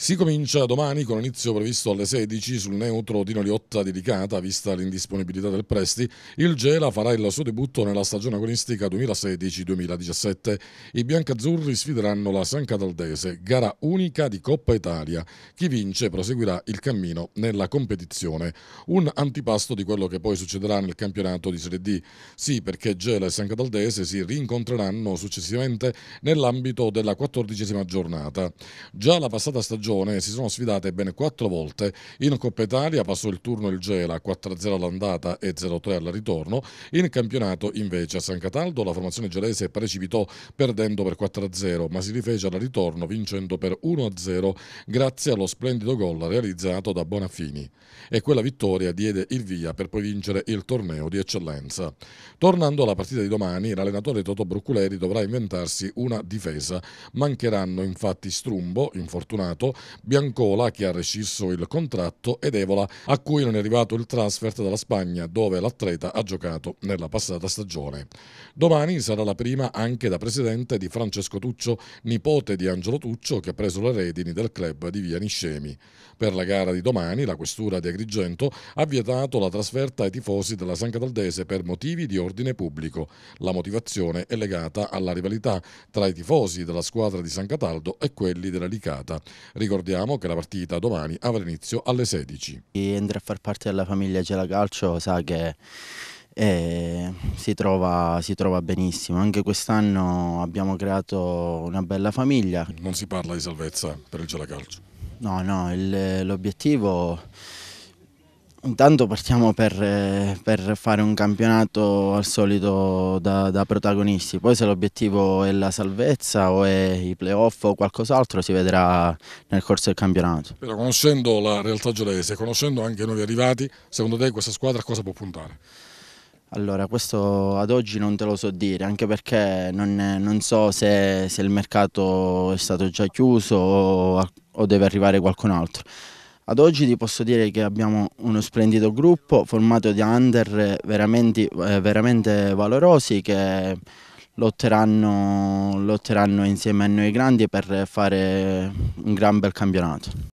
Si comincia domani con inizio previsto alle 16 sul neutro di Noliotta dedicata, vista l'indisponibilità del Presti, il Gela farà il suo debutto nella stagione agonistica 2016-2017. I biancazzurri sfideranno la San Cataldese, gara unica di Coppa Italia. Chi vince proseguirà il cammino nella competizione. Un antipasto di quello che poi succederà nel campionato di Serie D. Sì, perché Gela e San Cataldese si rincontreranno successivamente nell'ambito della quattordicesima giornata. Già la passata stagione stagione si sono sfidate ben quattro volte. In Coppa Italia passò il turno il Gela 4-0 all'andata e 0-3 al ritorno. In campionato invece a San Cataldo la formazione gelese precipitò perdendo per 4-0 ma si rifece al ritorno vincendo per 1-0 grazie allo splendido gol realizzato da Bonafini. E quella vittoria diede il via per poi vincere il torneo di eccellenza. Tornando alla partita di domani, l'allenatore Toto Bruculeri dovrà inventarsi una difesa. Mancheranno infatti Strumbo, infortunato, Biancola che ha rescisso il contratto ed Evola a cui non è arrivato il transfert dalla Spagna dove l'atleta ha giocato nella passata stagione. Domani sarà la prima anche da presidente di Francesco Tuccio, nipote di Angelo Tuccio che ha preso le redini del club di Via Niscemi. Per la gara di domani la questura di Agrigento ha vietato la trasferta ai tifosi della San Cataldese per motivi di ordine pubblico. La motivazione è legata alla rivalità tra i tifosi della squadra di San Cataldo e quelli della Licata ricordiamo che la partita domani avrà inizio alle 16. Chi entra a far parte della famiglia Gela Calcio sa che eh, si, trova, si, trova, benissimo. Anche quest'anno abbiamo creato una bella famiglia. Non si parla di salvezza per il Gela Calcio? No, no, l'obiettivo Intanto partiamo per, eh, per, fare un campionato al solito da, da protagonisti, poi se l'obiettivo è la salvezza o è i playoff o qualcos'altro si vedrà nel corso del campionato. Però conoscendo la realtà genovese, conoscendo anche noi arrivati, secondo te questa squadra a cosa può puntare? Allora, questo ad oggi non te lo so dire, anche perché non, non so se, se, il mercato è stato già chiuso o, o deve arrivare qualcun altro. Ad oggi ti posso dire che abbiamo uno splendido gruppo formato di under veramente, eh, veramente valorosi che lotteranno, lotteranno insieme a noi grandi per fare un gran bel campionato.